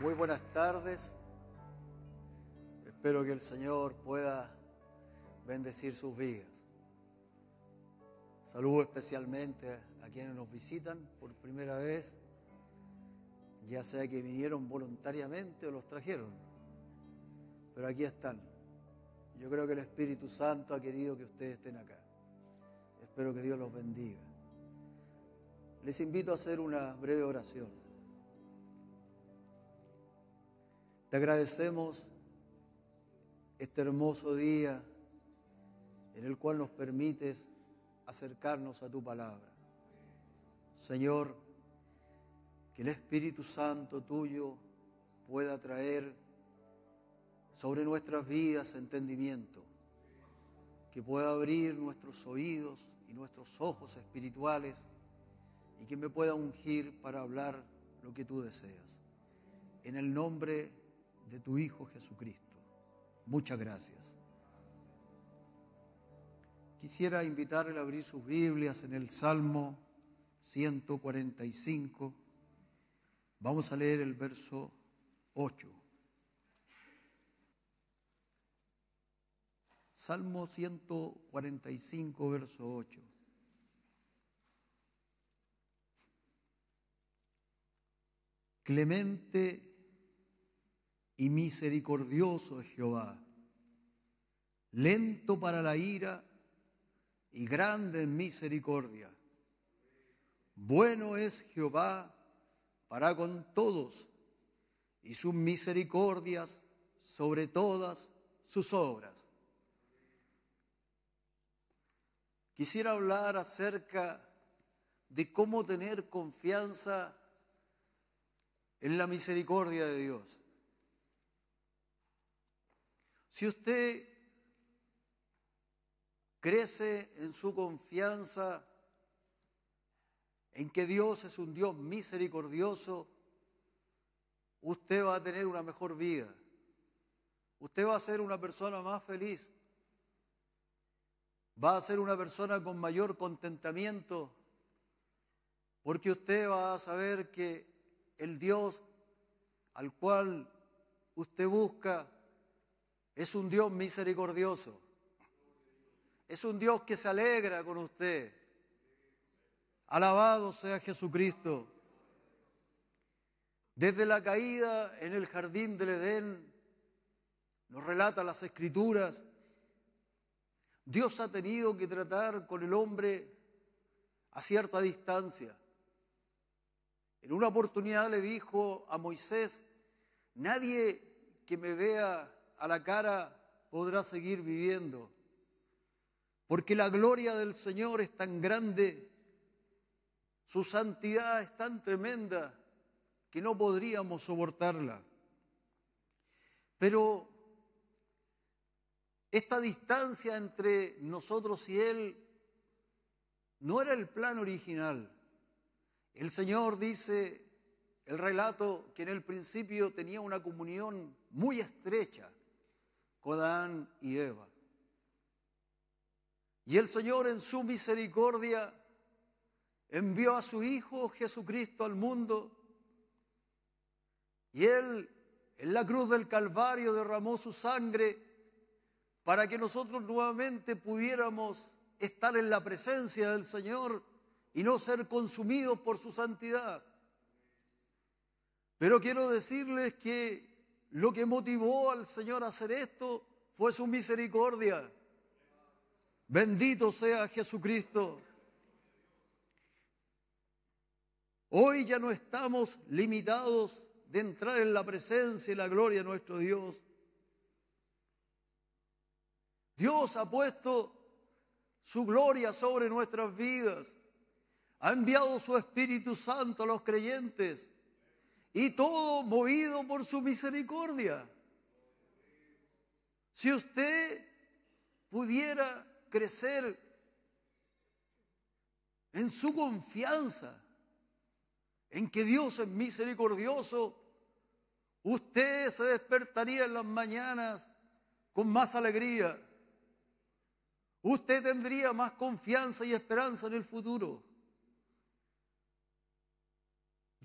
Muy buenas tardes. Espero que el Señor pueda bendecir sus vidas. Saludo especialmente a quienes nos visitan por primera vez, ya sea que vinieron voluntariamente o los trajeron. Pero aquí están. Yo creo que el Espíritu Santo ha querido que ustedes estén acá. Espero que Dios los bendiga. Les invito a hacer una breve oración. Te agradecemos este hermoso día en el cual nos permites acercarnos a tu palabra. Señor, que el Espíritu Santo tuyo pueda traer sobre nuestras vidas entendimiento, que pueda abrir nuestros oídos y nuestros ojos espirituales y que me pueda ungir para hablar lo que tú deseas. En el nombre de de tu Hijo Jesucristo. Muchas gracias. Quisiera invitarle a abrir sus Biblias en el Salmo 145. Vamos a leer el verso 8. Salmo 145, verso 8. Clemente y misericordioso es Jehová, lento para la ira y grande en misericordia. Bueno es Jehová para con todos y sus misericordias sobre todas sus obras. Quisiera hablar acerca de cómo tener confianza en la misericordia de Dios. Si usted crece en su confianza en que Dios es un Dios misericordioso, usted va a tener una mejor vida. Usted va a ser una persona más feliz. Va a ser una persona con mayor contentamiento, porque usted va a saber que el Dios al cual usted busca es un Dios misericordioso. Es un Dios que se alegra con usted. Alabado sea Jesucristo. Desde la caída en el jardín del Edén, nos relata las escrituras, Dios ha tenido que tratar con el hombre a cierta distancia. En una oportunidad le dijo a Moisés, nadie que me vea a la cara podrá seguir viviendo. Porque la gloria del Señor es tan grande, su santidad es tan tremenda que no podríamos soportarla. Pero esta distancia entre nosotros y Él no era el plan original. El Señor dice el relato que en el principio tenía una comunión muy estrecha con y Eva. Y el Señor en su misericordia envió a su Hijo Jesucristo al mundo. Y Él en la cruz del Calvario derramó su sangre para que nosotros nuevamente pudiéramos estar en la presencia del Señor y no ser consumidos por su santidad. Pero quiero decirles que lo que motivó al Señor a hacer esto fue su misericordia. Bendito sea Jesucristo. Hoy ya no estamos limitados de entrar en la presencia y la gloria de nuestro Dios. Dios ha puesto su gloria sobre nuestras vidas. Ha enviado su Espíritu Santo a los creyentes y todo movido por su misericordia. Si usted pudiera crecer en su confianza, en que Dios es misericordioso, usted se despertaría en las mañanas con más alegría. Usted tendría más confianza y esperanza en el futuro.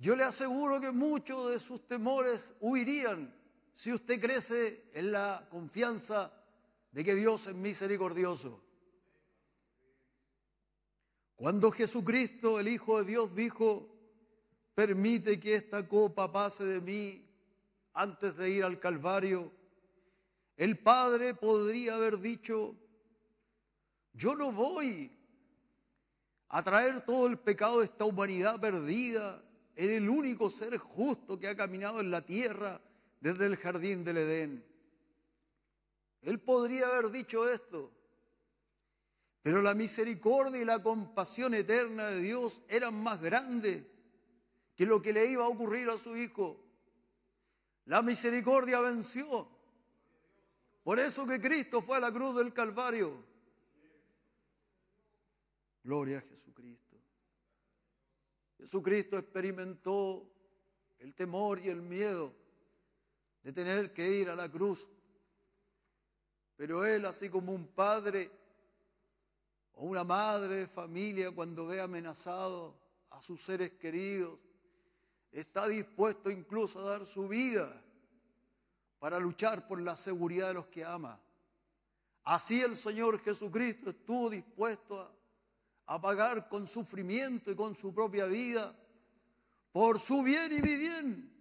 Yo le aseguro que muchos de sus temores huirían si usted crece en la confianza de que Dios es misericordioso. Cuando Jesucristo, el Hijo de Dios, dijo, permite que esta copa pase de mí antes de ir al Calvario, el Padre podría haber dicho, yo no voy a traer todo el pecado de esta humanidad perdida era el único ser justo que ha caminado en la tierra desde el jardín del Edén. Él podría haber dicho esto, pero la misericordia y la compasión eterna de Dios eran más grandes que lo que le iba a ocurrir a su hijo. La misericordia venció. Por eso que Cristo fue a la cruz del Calvario. Gloria a Jesucristo. Jesucristo experimentó el temor y el miedo de tener que ir a la cruz. Pero Él, así como un padre o una madre de familia, cuando ve amenazado a sus seres queridos, está dispuesto incluso a dar su vida para luchar por la seguridad de los que ama. Así el Señor Jesucristo estuvo dispuesto a a pagar con sufrimiento y con su propia vida por su bien y mi bien.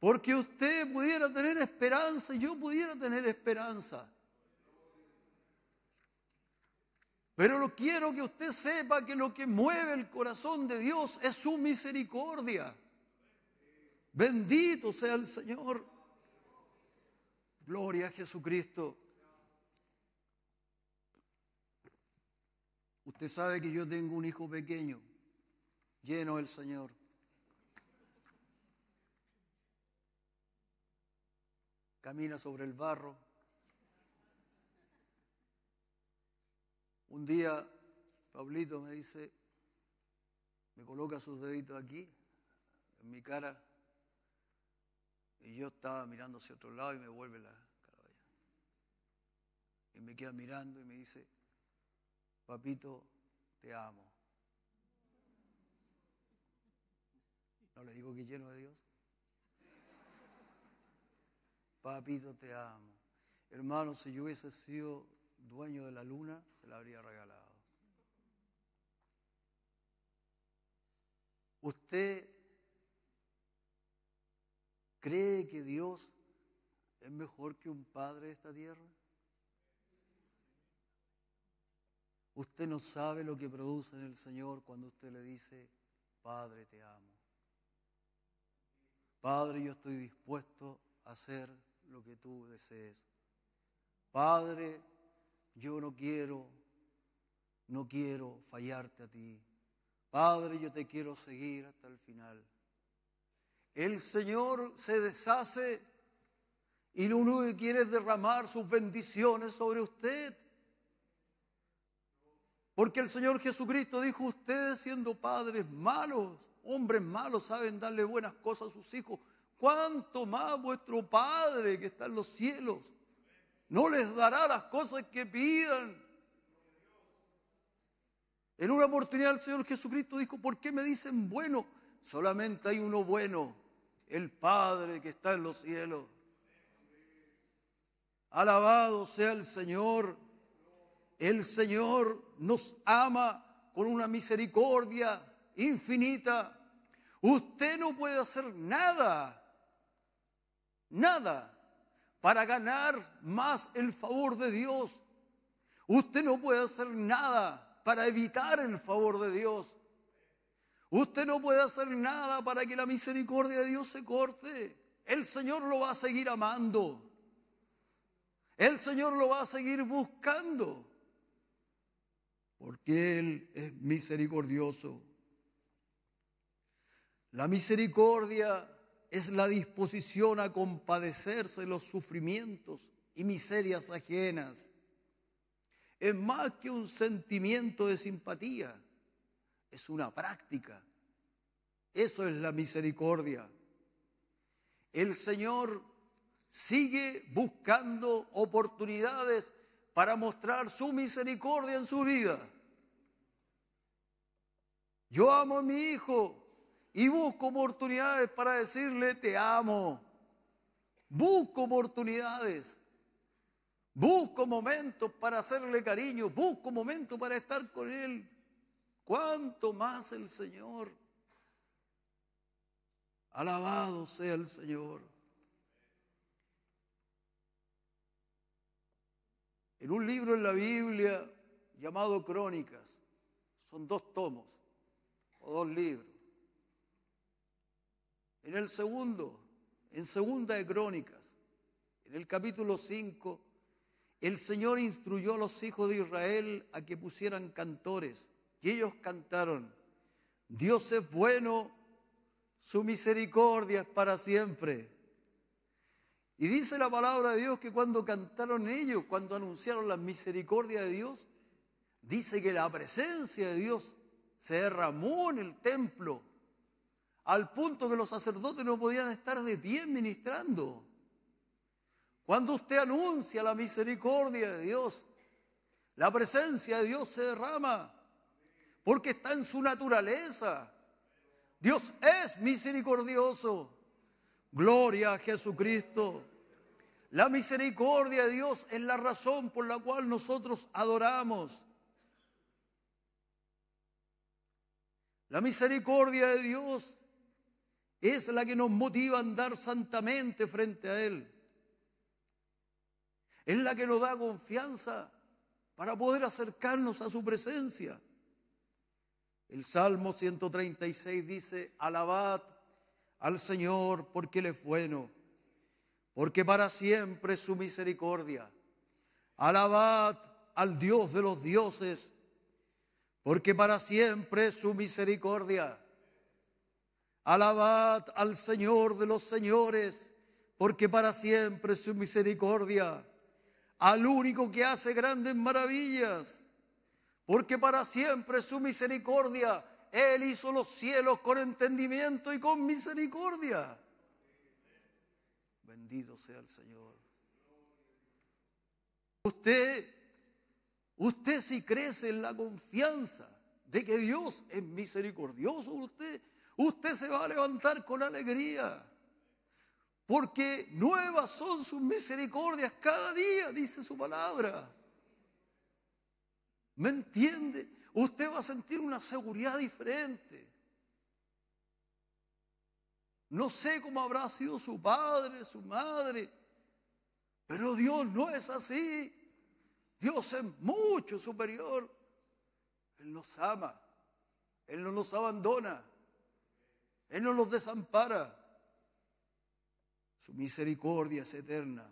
Porque usted pudiera tener esperanza y yo pudiera tener esperanza. Pero lo quiero que usted sepa que lo que mueve el corazón de Dios es su misericordia. Bendito sea el Señor. Gloria a Jesucristo. Usted sabe que yo tengo un hijo pequeño, lleno del Señor. Camina sobre el barro. Un día, Pablito me dice, me coloca sus deditos aquí, en mi cara, y yo estaba mirando hacia otro lado y me vuelve la cara. Y me queda mirando y me dice, papito, te amo. No le digo que lleno de Dios. Papito, te amo. Hermano, si yo hubiese sido dueño de la luna, se la habría regalado. ¿Usted cree que Dios es mejor que un padre de esta tierra? Usted no sabe lo que produce en el Señor cuando usted le dice, Padre, te amo. Padre, yo estoy dispuesto a hacer lo que tú desees. Padre, yo no quiero, no quiero fallarte a ti. Padre, yo te quiero seguir hasta el final. El Señor se deshace y lo que quiere derramar sus bendiciones sobre usted. Porque el Señor Jesucristo dijo, ustedes siendo padres malos, hombres malos, saben darle buenas cosas a sus hijos. ¿Cuánto más vuestro Padre que está en los cielos no les dará las cosas que pidan? En una oportunidad el Señor Jesucristo dijo, ¿por qué me dicen bueno? Solamente hay uno bueno, el Padre que está en los cielos. Alabado sea el Señor. El Señor nos ama con una misericordia infinita. Usted no puede hacer nada, nada, para ganar más el favor de Dios. Usted no puede hacer nada para evitar el favor de Dios. Usted no puede hacer nada para que la misericordia de Dios se corte. El Señor lo va a seguir amando. El Señor lo va a seguir buscando porque Él es misericordioso. La misericordia es la disposición a compadecerse de los sufrimientos y miserias ajenas. Es más que un sentimiento de simpatía, es una práctica. Eso es la misericordia. El Señor sigue buscando oportunidades para mostrar su misericordia en su vida. Yo amo a mi hijo y busco oportunidades para decirle te amo. Busco oportunidades. Busco momentos para hacerle cariño. Busco momentos para estar con él. Cuanto más el Señor. Alabado sea el Señor. en un libro en la Biblia llamado Crónicas. Son dos tomos o dos libros. En el segundo, en segunda de Crónicas, en el capítulo 5, el Señor instruyó a los hijos de Israel a que pusieran cantores. Y ellos cantaron, Dios es bueno, su misericordia es para siempre. Y dice la palabra de Dios que cuando cantaron ellos, cuando anunciaron la misericordia de Dios, dice que la presencia de Dios se derramó en el templo, al punto que los sacerdotes no podían estar de pie ministrando. Cuando usted anuncia la misericordia de Dios, la presencia de Dios se derrama, porque está en su naturaleza. Dios es misericordioso. Gloria a Jesucristo. La misericordia de Dios es la razón por la cual nosotros adoramos. La misericordia de Dios es la que nos motiva a andar santamente frente a Él. Es la que nos da confianza para poder acercarnos a su presencia. El Salmo 136 dice, alabad al Señor porque Él es bueno, porque para siempre es su misericordia. Alabad al Dios de los dioses, porque para siempre es su misericordia. Alabad al Señor de los señores, porque para siempre es su misericordia. Al único que hace grandes maravillas, porque para siempre es su misericordia él hizo los cielos con entendimiento y con misericordia. Bendito sea el Señor. Usted, usted si crece en la confianza de que Dios es misericordioso, usted, usted se va a levantar con alegría. Porque nuevas son sus misericordias cada día, dice su palabra. ¿Me entiende? usted va a sentir una seguridad diferente. No sé cómo habrá sido su padre, su madre, pero Dios no es así. Dios es mucho superior. Él nos ama, Él no nos abandona, Él no nos desampara. Su misericordia es eterna.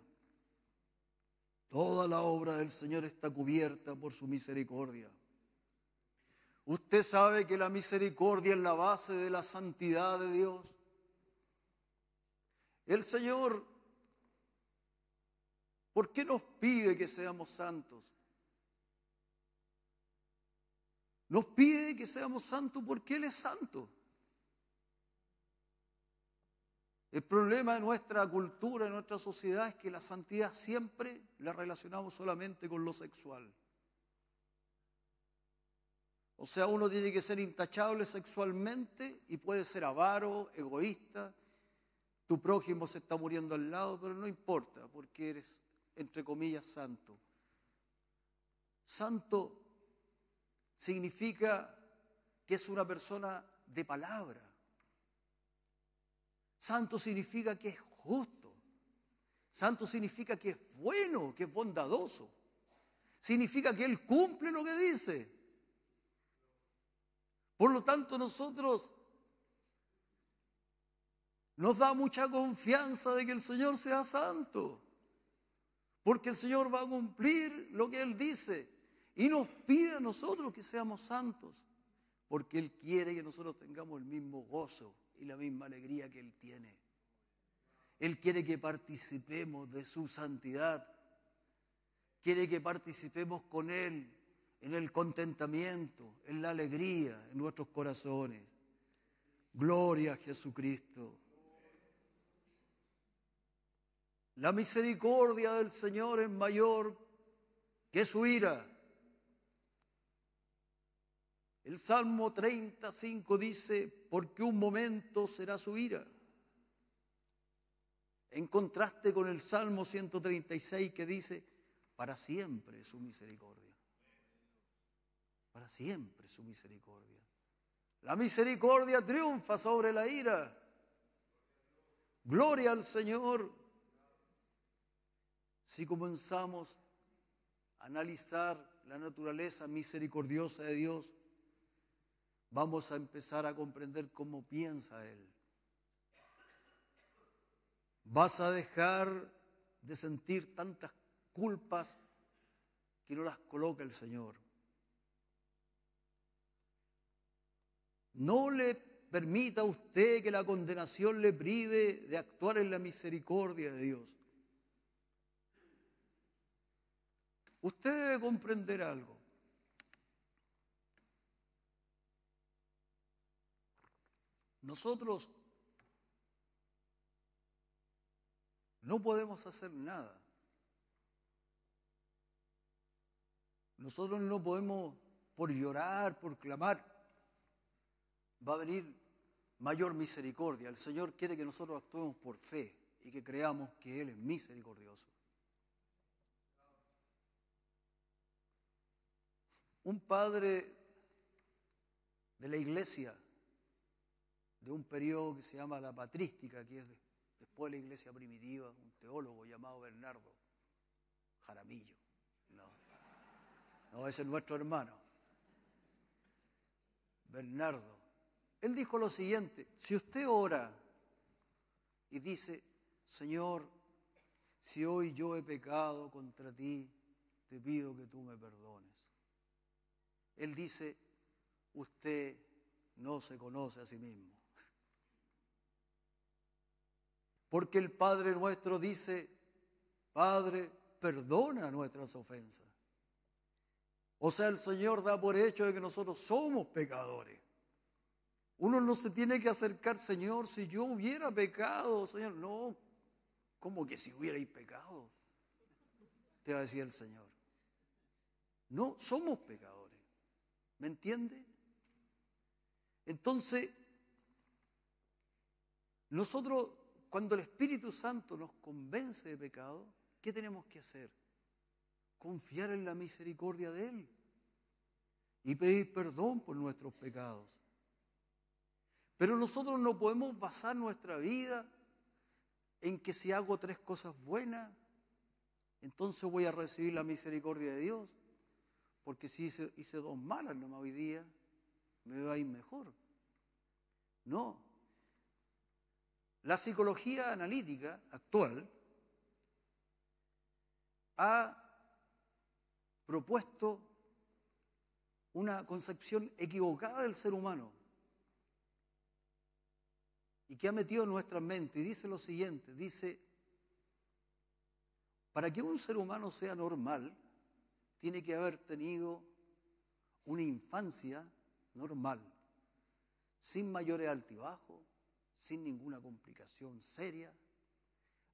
Toda la obra del Señor está cubierta por su misericordia. Usted sabe que la misericordia es la base de la santidad de Dios. El Señor, ¿por qué nos pide que seamos santos? Nos pide que seamos santos porque Él es santo. El problema de nuestra cultura, de nuestra sociedad, es que la santidad siempre la relacionamos solamente con lo sexual. O sea, uno tiene que ser intachable sexualmente y puede ser avaro, egoísta. Tu prójimo se está muriendo al lado, pero no importa, porque eres, entre comillas, santo. Santo significa que es una persona de palabra. Santo significa que es justo. Santo significa que es bueno, que es bondadoso. Significa que Él cumple lo que dice. Por lo tanto, nosotros nos da mucha confianza de que el Señor sea santo, porque el Señor va a cumplir lo que Él dice y nos pide a nosotros que seamos santos, porque Él quiere que nosotros tengamos el mismo gozo y la misma alegría que Él tiene. Él quiere que participemos de su santidad, quiere que participemos con Él en el contentamiento, en la alegría, en nuestros corazones. Gloria a Jesucristo. La misericordia del Señor es mayor que su ira. El Salmo 35 dice, porque un momento será su ira. En contraste con el Salmo 136 que dice, para siempre su misericordia para siempre su misericordia. La misericordia triunfa sobre la ira. Gloria al Señor. Si comenzamos a analizar la naturaleza misericordiosa de Dios, vamos a empezar a comprender cómo piensa Él. Vas a dejar de sentir tantas culpas que no las coloca el Señor. No le permita a usted que la condenación le prive de actuar en la misericordia de Dios. Usted debe comprender algo. Nosotros no podemos hacer nada. Nosotros no podemos, por llorar, por clamar, va a venir mayor misericordia. El Señor quiere que nosotros actuemos por fe y que creamos que Él es misericordioso. Un padre de la iglesia, de un periodo que se llama la patrística, que es después de la iglesia primitiva, un teólogo llamado Bernardo Jaramillo. No, no ese es nuestro hermano. Bernardo él dijo lo siguiente, si usted ora y dice, Señor, si hoy yo he pecado contra ti, te pido que tú me perdones. Él dice, usted no se conoce a sí mismo. Porque el Padre nuestro dice, Padre, perdona nuestras ofensas. O sea, el Señor da por hecho de que nosotros somos pecadores. Uno no se tiene que acercar, Señor, si yo hubiera pecado, Señor, no, como que si hubierais pecado, te va a decir el Señor. No, somos pecadores, ¿me entiende? Entonces, nosotros, cuando el Espíritu Santo nos convence de pecado, ¿qué tenemos que hacer? Confiar en la misericordia de Él y pedir perdón por nuestros pecados pero nosotros no podemos basar nuestra vida en que si hago tres cosas buenas, entonces voy a recibir la misericordia de Dios. Porque si hice, dos malas nomás hoy día, me va a ir mejor. No. La psicología analítica actual ha propuesto una concepción equivocada del ser humano y que ha metido en nuestra mente. Y dice lo siguiente, dice, para que un ser humano sea normal, tiene que haber tenido una infancia normal, sin mayores altibajos, sin ninguna complicación seria.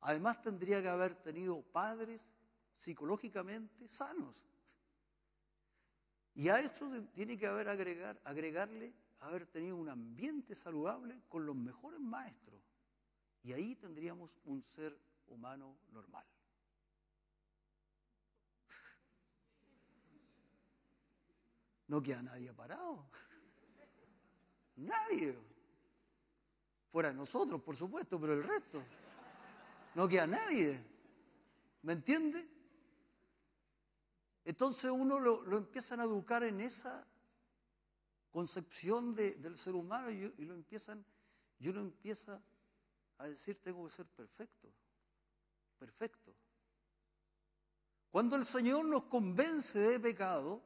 Además tendría que haber tenido padres psicológicamente sanos. Y a eso tiene que haber agregar, agregarle haber tenido un ambiente saludable con los mejores maestros. Y ahí tendríamos un ser humano normal. No queda nadie parado. Nadie. Fuera de nosotros, por supuesto, pero el resto. No queda nadie. ¿Me entiende? Entonces uno lo, lo empiezan a educar en esa concepción de, del ser humano y, lo empiezan, yo uno empieza a decir tengo que ser perfecto, perfecto. Cuando el Señor nos convence de pecado,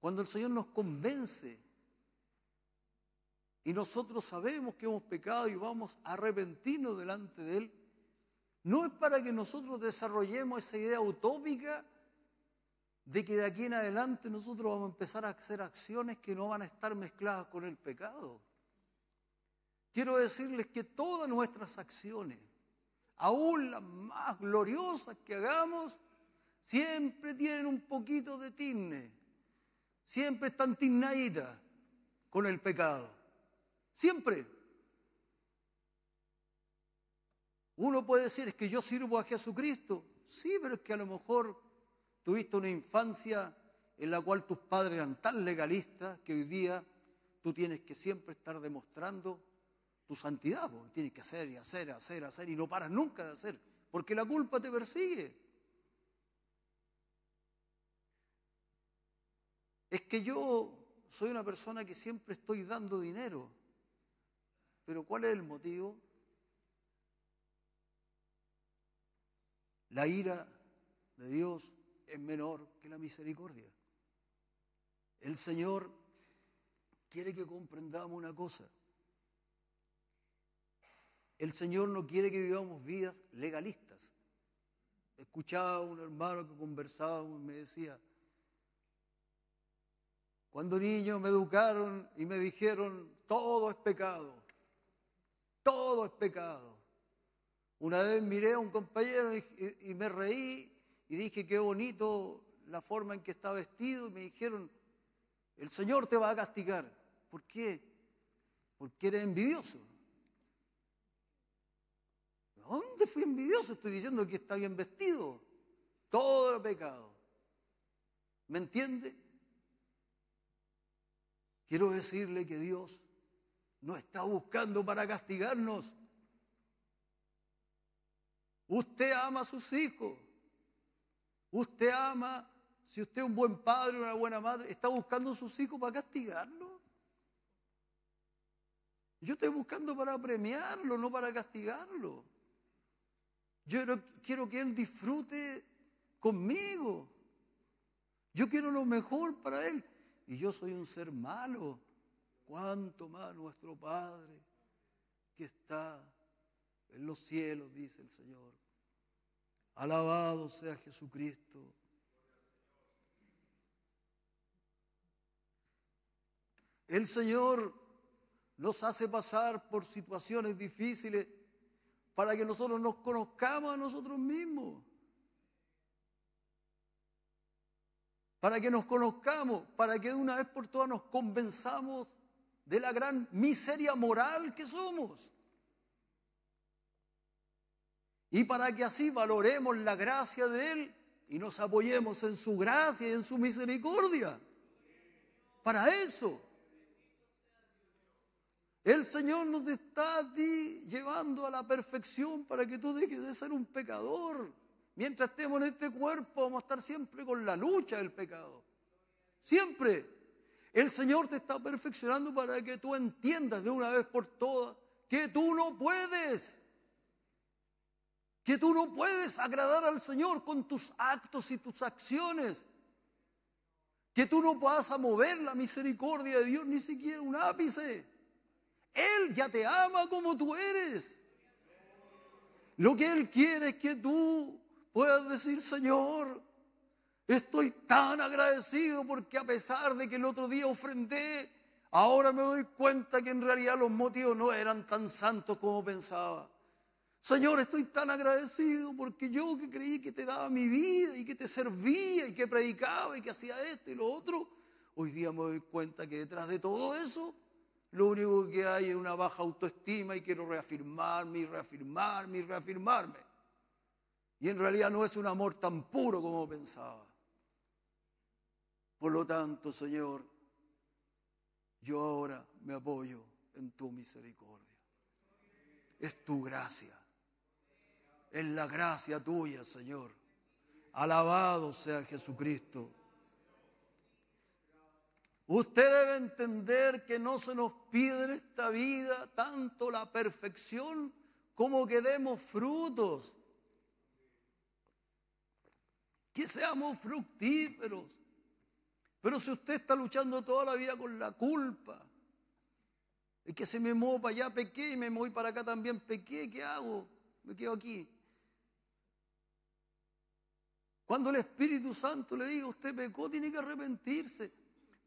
cuando el Señor nos convence y nosotros sabemos que hemos pecado y vamos a arrepentirnos delante de Él, no es para que nosotros desarrollemos esa idea utópica de que de aquí en adelante nosotros vamos a empezar a hacer acciones que no van a estar mezcladas con el pecado. Quiero decirles que todas nuestras acciones, aún las más gloriosas que hagamos, siempre tienen un poquito de tizne, siempre están tinaídas con el pecado, siempre. Uno puede decir, es que yo sirvo a Jesucristo, sí, pero es que a lo mejor Tuviste una infancia en la cual tus padres eran tan legalistas que hoy día tú tienes que siempre estar demostrando tu santidad, porque tienes que hacer y hacer, hacer, hacer, y no paras nunca de hacer, porque la culpa te persigue. Es que yo soy una persona que siempre estoy dando dinero, pero ¿cuál es el motivo? La ira de Dios es menor que la misericordia. El Señor quiere que comprendamos una cosa. El Señor no quiere que vivamos vidas legalistas. Escuchaba a un hermano que conversaba y me decía, cuando niño me educaron y me dijeron, todo es pecado, todo es pecado. Una vez miré a un compañero y me reí y dije, qué bonito la forma en que está vestido, y me dijeron, el Señor te va a castigar. ¿Por qué? Porque eres envidioso. ¿Dónde fui envidioso? Estoy diciendo que está bien vestido. Todo era pecado. ¿Me entiende? Quiero decirle que Dios no está buscando para castigarnos. Usted ama a sus hijos. Usted ama, si usted es un buen padre, una buena madre, está buscando a sus hijos para castigarlo. Yo estoy buscando para premiarlo, no para castigarlo. Yo quiero que él disfrute conmigo. Yo quiero lo mejor para él. Y yo soy un ser malo. Cuánto más nuestro Padre que está en los cielos, dice el Señor. Alabado sea Jesucristo. El Señor nos hace pasar por situaciones difíciles para que nosotros nos conozcamos a nosotros mismos. Para que nos conozcamos, para que de una vez por todas nos convenzamos de la gran miseria moral que somos. Y para que así valoremos la gracia de Él y nos apoyemos en su gracia y en su misericordia. Para eso. El Señor nos está llevando a la perfección para que tú dejes de ser un pecador. Mientras estemos en este cuerpo vamos a estar siempre con la lucha del pecado. Siempre. El Señor te está perfeccionando para que tú entiendas de una vez por todas que tú no puedes que tú no puedes agradar al Señor con tus actos y tus acciones, que tú no vas a mover la misericordia de Dios ni siquiera un ápice. Él ya te ama como tú eres. Lo que Él quiere es que tú puedas decir, Señor, estoy tan agradecido porque a pesar de que el otro día ofrendé, ahora me doy cuenta que en realidad los motivos no eran tan santos como pensaba. Señor, estoy tan agradecido porque yo que creí que te daba mi vida y que te servía y que predicaba y que hacía esto y lo otro, hoy día me doy cuenta que detrás de todo eso lo único que hay es una baja autoestima y quiero reafirmarme y reafirmarme y reafirmarme. Y en realidad no es un amor tan puro como pensaba. Por lo tanto, Señor, yo ahora me apoyo en tu misericordia. Es tu gracia es la gracia tuya, Señor. Alabado sea Jesucristo. Usted debe entender que no se nos pide en esta vida tanto la perfección como que demos frutos. Que seamos fructíferos. Pero si usted está luchando toda la vida con la culpa, y que se me muevo para allá, pequé, y me voy para acá también, pequé, ¿qué hago? Me quedo aquí. Cuando el Espíritu Santo le diga, usted pecó, tiene que arrepentirse.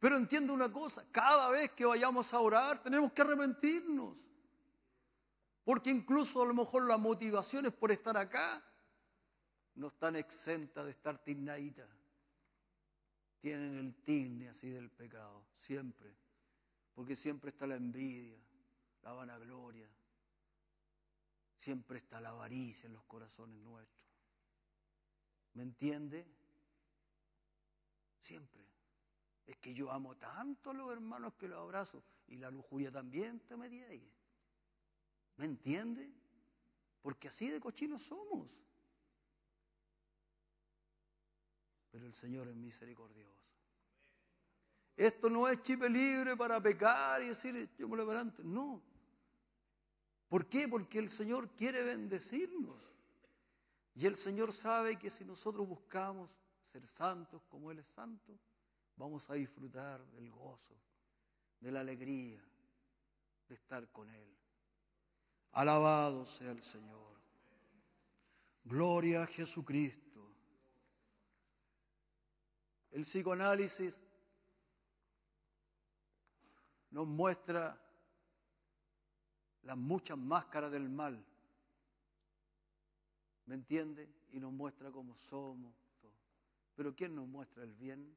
Pero entiende una cosa, cada vez que vayamos a orar tenemos que arrepentirnos. Porque incluso a lo mejor las motivaciones por estar acá no están exentas de estar tignaditas. Tienen el tigne así del pecado, siempre. Porque siempre está la envidia, la vanagloria. Siempre está la avaricia en los corazones nuestros. ¿Me entiende? Siempre. Es que yo amo tanto a los hermanos que los abrazo. Y la lujuria también te me ¿Me entiende? Porque así de cochinos somos. Pero el Señor es misericordioso. Esto no es chipe libre para pecar y decir, yo me lo No. ¿Por qué? Porque el Señor quiere bendecirnos. Y el Señor sabe que si nosotros buscamos ser santos como Él es santo, vamos a disfrutar del gozo, de la alegría de estar con Él. Alabado sea el Señor. Gloria a Jesucristo. El psicoanálisis nos muestra las muchas máscaras del mal ¿Me entiende? Y nos muestra cómo somos. todos. Pero ¿quién nos muestra el bien?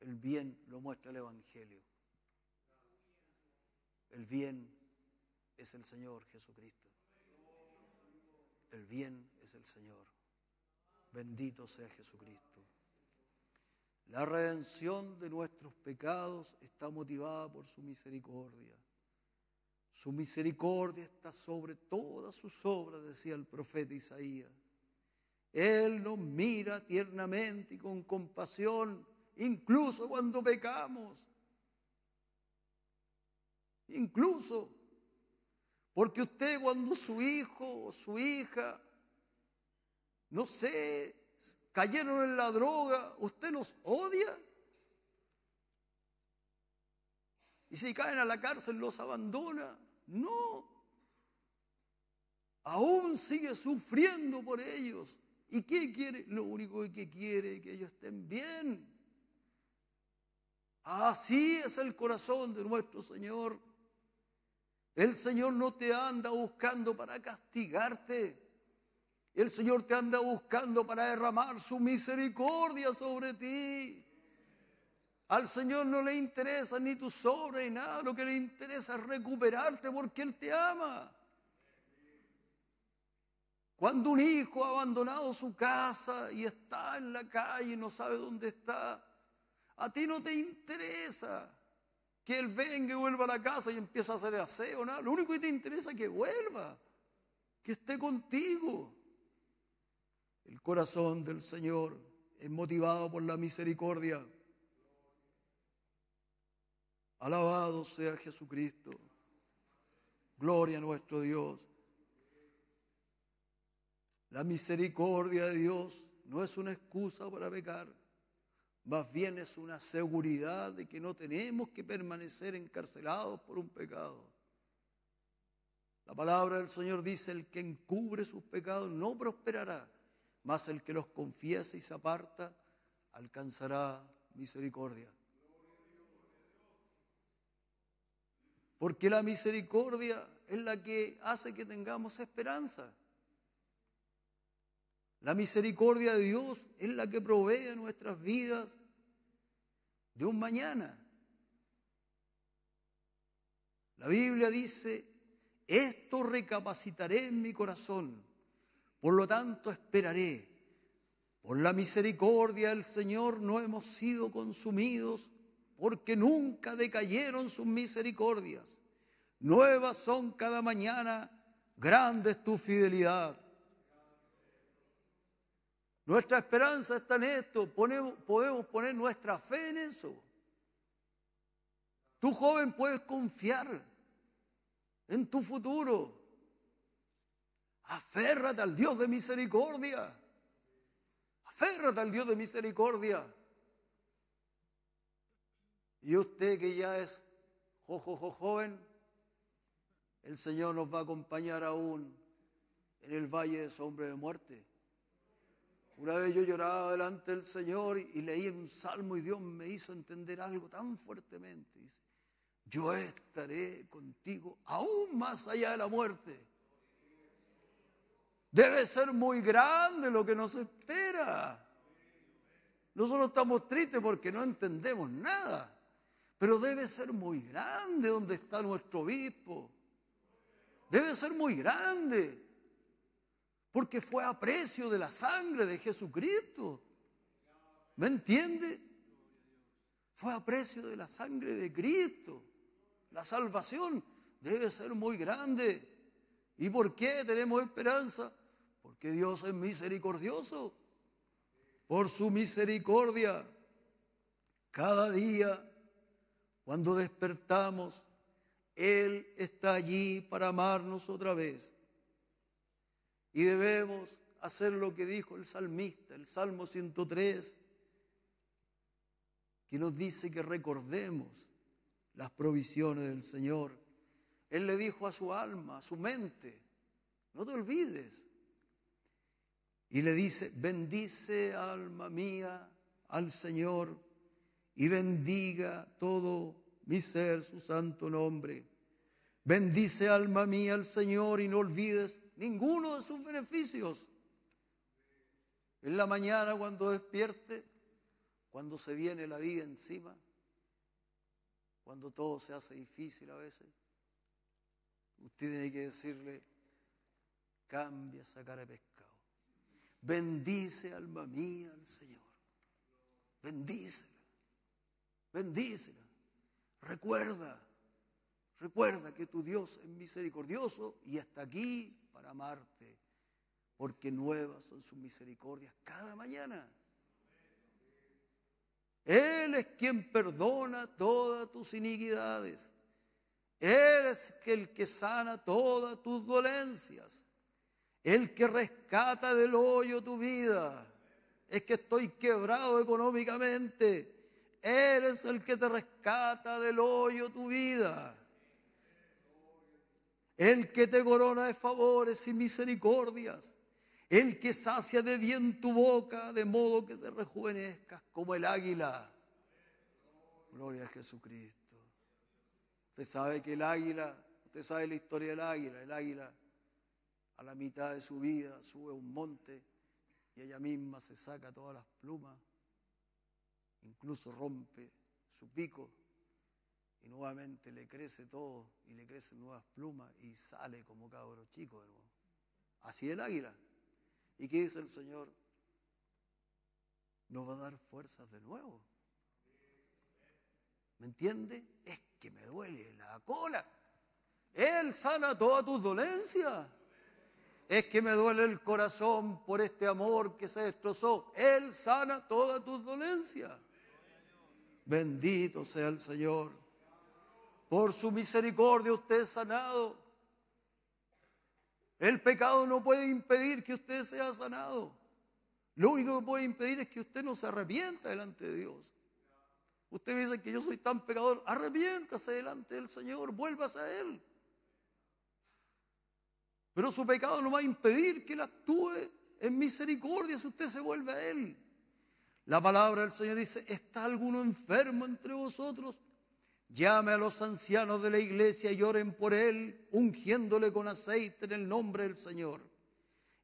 El bien lo muestra el Evangelio. El bien es el Señor Jesucristo. El bien es el Señor. Bendito sea Jesucristo. La redención de nuestros pecados está motivada por su misericordia. Su misericordia está sobre todas sus obras, decía el profeta Isaías. Él nos mira tiernamente y con compasión, incluso cuando pecamos. Incluso porque usted cuando su hijo o su hija, no sé, cayeron en la droga, usted los odia. Y si caen a la cárcel, los abandona. No. Aún sigue sufriendo por ellos. ¿Y qué quiere? Lo único que quiere es que ellos estén bien. Así es el corazón de nuestro Señor. El Señor no te anda buscando para castigarte. El Señor te anda buscando para derramar su misericordia sobre ti. Al Señor no le interesa ni tu sobra ni nada, lo que le interesa es recuperarte porque Él te ama. Cuando un hijo ha abandonado su casa y está en la calle y no sabe dónde está, a ti no te interesa que él venga y vuelva a la casa y empiece a hacer aseo, nada. Lo único que te interesa es que vuelva, que esté contigo. El corazón del Señor es motivado por la misericordia. Alabado sea Jesucristo. Gloria a nuestro Dios. La misericordia de Dios no es una excusa para pecar, más bien es una seguridad de que no tenemos que permanecer encarcelados por un pecado. La palabra del Señor dice, el que encubre sus pecados no prosperará, mas el que los confiesa y se aparta alcanzará misericordia. Porque la misericordia es la que hace que tengamos esperanza. La misericordia de Dios es la que provee nuestras vidas de un mañana. La Biblia dice, esto recapacitaré en mi corazón, por lo tanto esperaré. Por la misericordia del Señor no hemos sido consumidos, porque nunca decayeron sus misericordias. Nuevas son cada mañana, grande es tu fidelidad. Nuestra esperanza está en esto, podemos poner nuestra fe en eso. Tú joven puedes confiar en tu futuro. Aférrate al Dios de misericordia. Aférrate al Dios de misericordia. Y usted que ya es joven, el Señor nos va a acompañar aún en el valle de sombra de muerte. Una vez yo lloraba delante del Señor y leí un salmo y Dios me hizo entender algo tan fuertemente. Dice, yo estaré contigo aún más allá de la muerte. Debe ser muy grande lo que nos espera. Nosotros estamos tristes porque no entendemos nada. Pero debe ser muy grande donde está nuestro obispo. Debe ser muy grande. Porque fue a precio de la sangre de Jesucristo. ¿Me entiende? Fue a precio de la sangre de Cristo. La salvación debe ser muy grande. ¿Y por qué tenemos esperanza? Porque Dios es misericordioso. Por su misericordia, cada día cuando despertamos, Él está allí para amarnos otra vez. Y debemos hacer lo que dijo el salmista, el Salmo 103, que nos dice que recordemos las provisiones del Señor. Él le dijo a su alma, a su mente, no te olvides. Y le dice, bendice alma mía al Señor y bendiga todo mi ser su santo nombre. Bendice alma mía al Señor y no olvides ninguno de sus beneficios. En la mañana cuando despierte, cuando se viene la vida encima, cuando todo se hace difícil a veces, usted tiene que decirle, cambia esa cara de pescado. Bendice alma mía al Señor. Bendice bendícela, recuerda, recuerda que tu Dios es misericordioso y está aquí para amarte, porque nuevas son sus misericordias cada mañana. Él es quien perdona todas tus iniquidades. Él es el que sana todas tus dolencias. El que rescata del hoyo tu vida. Es que estoy quebrado económicamente. Eres el que te rescata del hoyo tu vida. El que te corona de favores y misericordias. El que sacia de bien tu boca de modo que te rejuvenezcas como el águila. Gloria a Jesucristo. Usted sabe que el águila, usted sabe la historia del águila. El águila a la mitad de su vida sube a un monte y ella misma se saca todas las plumas incluso rompe su pico y nuevamente le crece todo y le crecen nuevas plumas y sale como cabro chico de nuevo. Así el águila. ¿Y qué dice el Señor? No va a dar fuerzas de nuevo. ¿Me entiende? Es que me duele la cola. Él sana todas tus dolencias. Es que me duele el corazón por este amor que se destrozó. Él sana todas tus dolencias. Bendito sea el Señor. Por su misericordia usted es sanado. El pecado no puede impedir que usted sea sanado. Lo único que puede impedir es que usted no se arrepienta delante de Dios. Usted dice que yo soy tan pecador. Arrepiéntase delante del Señor, vuélvase a Él. Pero su pecado no va a impedir que Él actúe en misericordia si usted se vuelve a Él. La palabra del Señor dice, ¿está alguno enfermo entre vosotros? Llame a los ancianos de la iglesia y oren por él, ungiéndole con aceite en el nombre del Señor.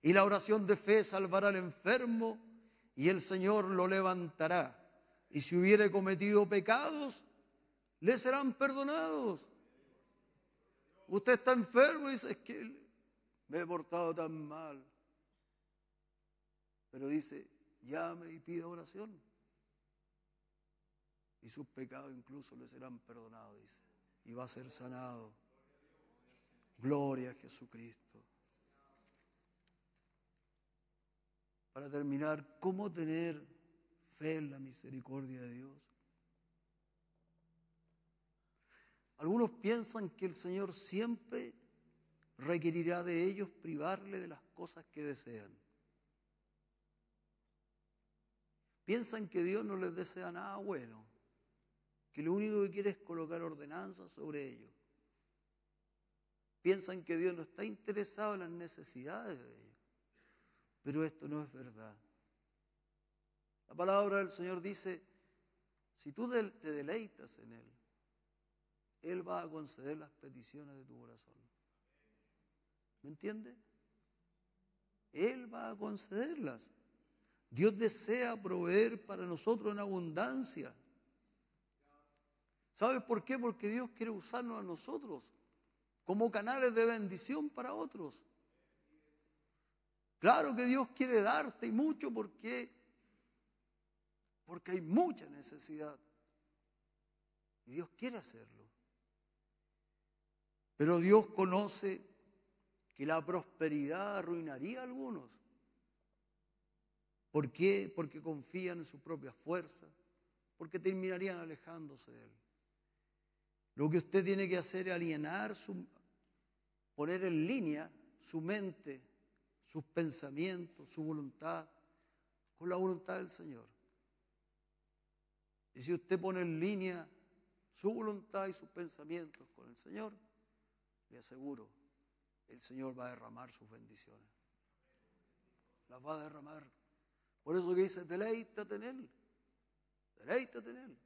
Y la oración de fe salvará al enfermo y el Señor lo levantará. Y si hubiere cometido pecados, le serán perdonados. Usted está enfermo y dice, es que me he portado tan mal. Pero dice, llame y pida oración. Y sus pecados incluso le serán perdonados, dice. Y va a ser sanado. Gloria a Jesucristo. Para terminar, ¿cómo tener fe en la misericordia de Dios? Algunos piensan que el Señor siempre requerirá de ellos privarle de las cosas que desean. Piensan que Dios no les desea nada bueno, que lo único que quiere es colocar ordenanzas sobre ellos. Piensan que Dios no está interesado en las necesidades de ellos. Pero esto no es verdad. La palabra del Señor dice, si tú te deleitas en Él, Él va a conceder las peticiones de tu corazón. ¿Me entiendes? Él va a concederlas. Dios desea proveer para nosotros en abundancia. ¿Sabes por qué? Porque Dios quiere usarnos a nosotros como canales de bendición para otros. Claro que Dios quiere darte y mucho qué? porque hay mucha necesidad. Y Dios quiere hacerlo. Pero Dios conoce que la prosperidad arruinaría a algunos. ¿Por qué? Porque confían en su propia fuerza, porque terminarían alejándose de Él. Lo que usted tiene que hacer es alienar, poner en línea su mente, sus pensamientos, su voluntad, con la voluntad del Señor. Y si usted pone en línea su voluntad y sus pensamientos con el Señor, le aseguro, el Señor va a derramar sus bendiciones. Las va a derramar. Por eso que dice, deleítate en Él, deleítate en Él.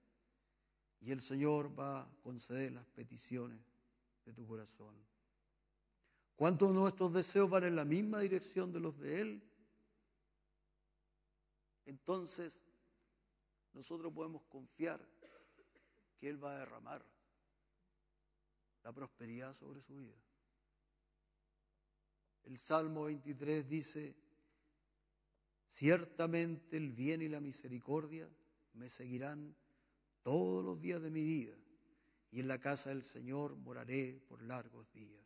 Y el Señor va a conceder las peticiones de tu corazón. ¿Cuántos nuestros deseos van en la misma dirección de los de Él? Entonces, nosotros podemos confiar que Él va a derramar la prosperidad sobre su vida. El Salmo 23 dice, Ciertamente el bien y la misericordia me seguirán todos los días de mi vida, y en la casa del Señor moraré por largos días.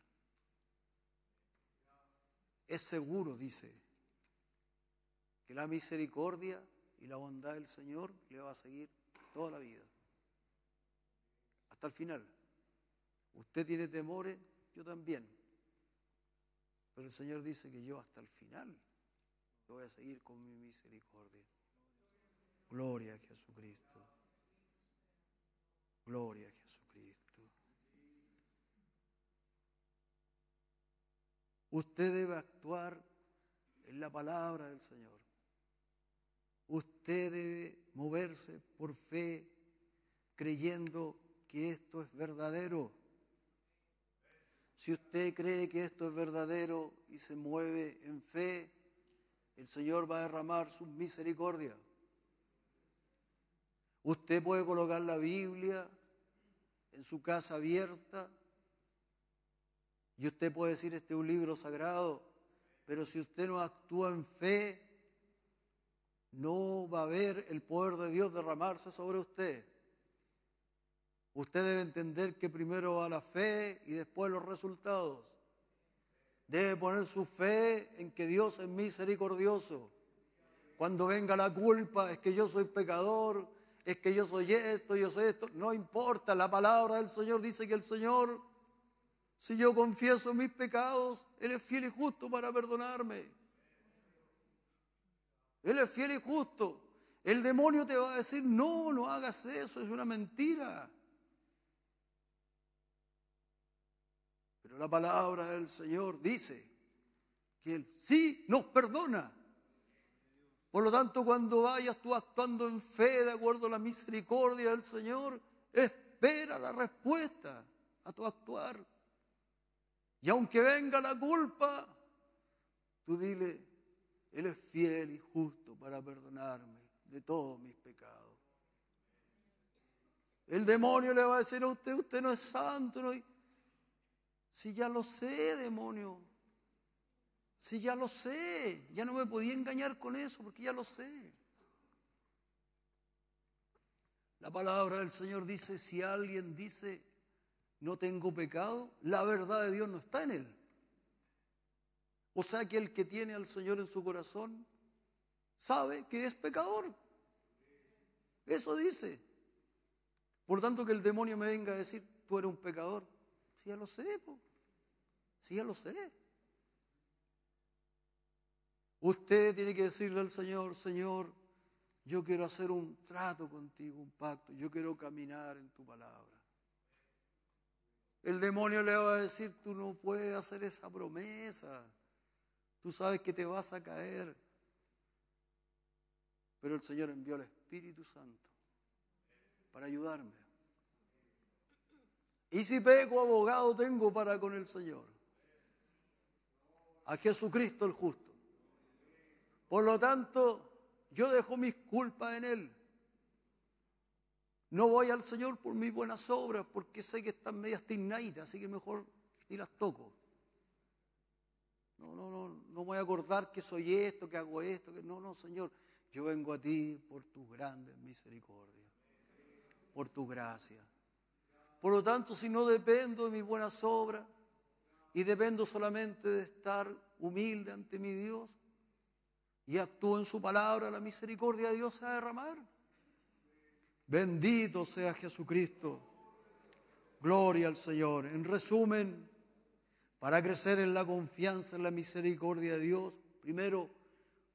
Es seguro, dice, que la misericordia y la bondad del Señor le va a seguir toda la vida, hasta el final. Usted tiene temores, yo también, pero el Señor dice que yo hasta el final voy a seguir con mi misericordia. Gloria a Jesucristo. Gloria a Jesucristo. Usted debe actuar en la palabra del Señor. Usted debe moverse por fe, creyendo que esto es verdadero. Si usted cree que esto es verdadero y se mueve en fe, el Señor va a derramar su misericordia. Usted puede colocar la Biblia en su casa abierta y usted puede decir este es un libro sagrado, pero si usted no actúa en fe, no va a ver el poder de Dios derramarse sobre usted. Usted debe entender que primero va la fe y después los resultados. Debe poner su fe en que Dios es misericordioso. Cuando venga la culpa, es que yo soy pecador, es que yo soy esto, yo soy esto. No importa, la palabra del Señor dice que el Señor, si yo confieso mis pecados, Él es fiel y justo para perdonarme. Él es fiel y justo. El demonio te va a decir, no, no hagas eso, es una mentira. la palabra del Señor dice que Él sí nos perdona. Por lo tanto, cuando vayas tú actuando en fe, de acuerdo a la misericordia del Señor, espera la respuesta a tu actuar. Y aunque venga la culpa, tú dile, Él es fiel y justo para perdonarme de todos mis pecados. El demonio le va a decir a usted, usted no es santo, no si ya lo sé, demonio. Si ya lo sé. Ya no me podía engañar con eso porque ya lo sé. La palabra del Señor dice, si alguien dice, no tengo pecado, la verdad de Dios no está en él. O sea que el que tiene al Señor en su corazón sabe que es pecador. Eso dice. Por tanto, que el demonio me venga a decir, tú eres un pecador. Si ya lo sé. si ya lo sé. Usted tiene que decirle al Señor, Señor, yo quiero hacer un trato contigo, un pacto. Yo quiero caminar en tu palabra. El demonio le va a decir, tú no puedes hacer esa promesa. Tú sabes que te vas a caer. Pero el Señor envió al Espíritu Santo para ayudarme. Y si peco, abogado tengo para con el Señor. A Jesucristo el justo. Por lo tanto, yo dejo mis culpas en Él. No voy al Señor por mis buenas obras, porque sé que están medias tiznaitas, así que mejor ni las toco. No, no, no, no voy a acordar que soy esto, que hago esto, que no, no, Señor. Yo vengo a ti por tu grandes misericordia, por tu gracia. Por lo tanto, si no dependo de mis buenas obras y dependo solamente de estar humilde ante mi Dios y actúo en su palabra, la misericordia de Dios se va a derramar. Bendito sea Jesucristo. Gloria al Señor. En resumen, para crecer en la confianza, en la misericordia de Dios, primero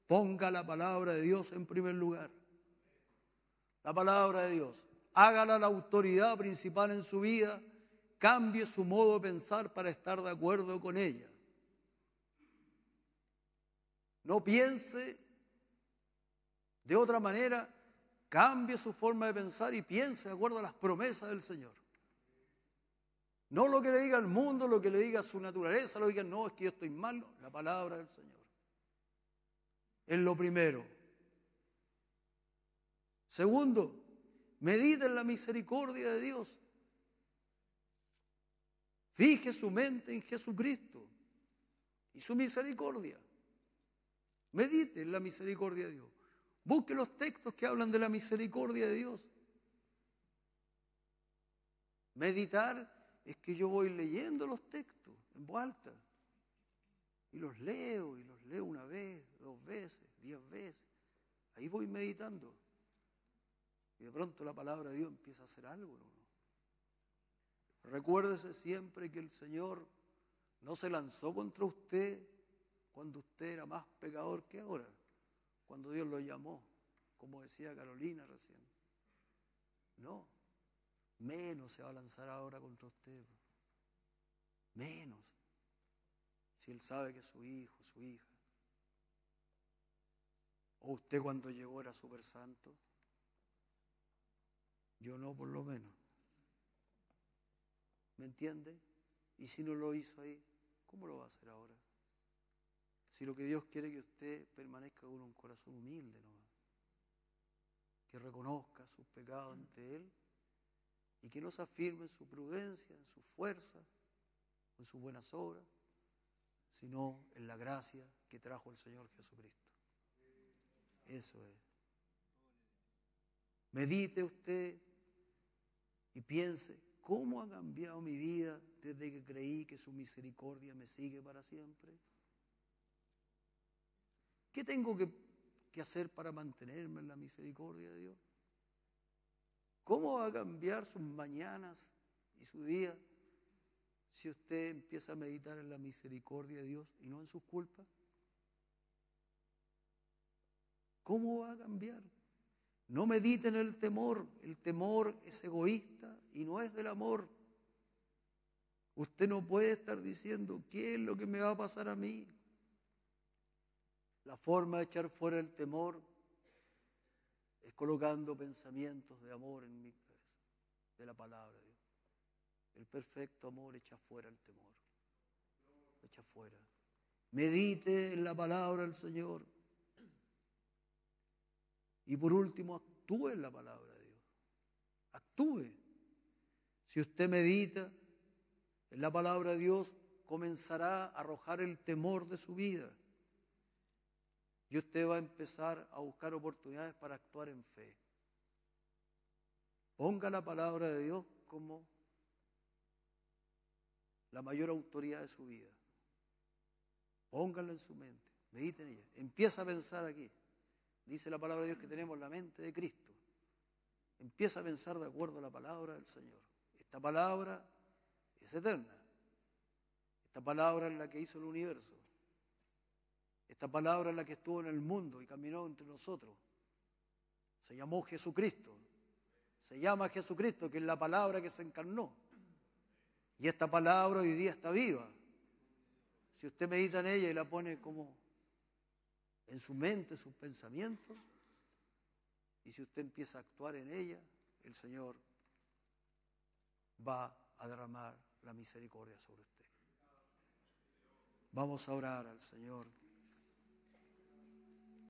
ponga la palabra de Dios en primer lugar. La palabra de Dios hágala la autoridad principal en su vida, cambie su modo de pensar para estar de acuerdo con ella. No piense de otra manera, cambie su forma de pensar y piense de acuerdo a las promesas del Señor. No lo que le diga el mundo, lo que le diga su naturaleza, lo que diga, no, es que yo estoy malo, la palabra del Señor. Es lo primero. Segundo, Medite en la misericordia de Dios. Fije su mente en Jesucristo y su misericordia. Medite en la misericordia de Dios. Busque los textos que hablan de la misericordia de Dios. Meditar es que yo voy leyendo los textos en vuelta Y los leo, y los leo una vez, dos veces, diez veces. Ahí voy meditando de pronto la palabra de Dios empieza a hacer algo Recuérdese siempre que el Señor no se lanzó contra usted cuando usted era más pecador que ahora, cuando Dios lo llamó, como decía Carolina recién. No, menos se va a lanzar ahora contra usted. Menos. Si Él sabe que su hijo, su hija. O usted cuando llegó era súper santo. Yo no, por lo menos. ¿Me entiende? Y si no lo hizo ahí, ¿cómo lo va a hacer ahora? Si lo que Dios quiere es que usted permanezca con un corazón humilde ¿no? que reconozca sus pecados ante Él y que no se afirme en su prudencia, en su fuerza, en sus buenas obras, sino en la gracia que trajo el Señor Jesucristo. Eso es. Medite usted y piense, ¿cómo ha cambiado mi vida desde que creí que su misericordia me sigue para siempre? ¿Qué tengo que, hacer para mantenerme en la misericordia de Dios? ¿Cómo va a cambiar sus mañanas y su día si usted empieza a meditar en la misericordia de Dios y no en sus culpas? ¿Cómo va a cambiar? No medite en el temor. El temor es egoísta y no es del amor. Usted no puede estar diciendo, ¿qué es lo que me va a pasar a mí? La forma de echar fuera el temor es colocando pensamientos de amor en mi cabeza, de la palabra de Dios. El perfecto amor echa fuera el temor. Echa fuera. Medite en la palabra del Señor. Y por último, actúe en la palabra de Dios. Actúe. Si usted medita en la palabra de Dios, comenzará a arrojar el temor de su vida. Y usted va a empezar a buscar oportunidades para actuar en fe. Ponga la palabra de Dios como la mayor autoridad de su vida. Póngala en su mente, medite ella. Empieza a pensar aquí. Dice la palabra de Dios que tenemos la mente de Cristo. Empieza a pensar de acuerdo a la palabra del Señor. Esta palabra es eterna. Esta palabra es la que hizo el universo. Esta palabra es la que estuvo en el mundo y caminó entre nosotros. Se llamó Jesucristo. Se llama Jesucristo, que es la palabra que se encarnó. Y esta palabra hoy día está viva. Si usted medita en ella y la pone como en su mente, sus pensamientos, y si usted empieza a actuar en ella, el Señor va a derramar la misericordia sobre usted. Vamos a orar al Señor.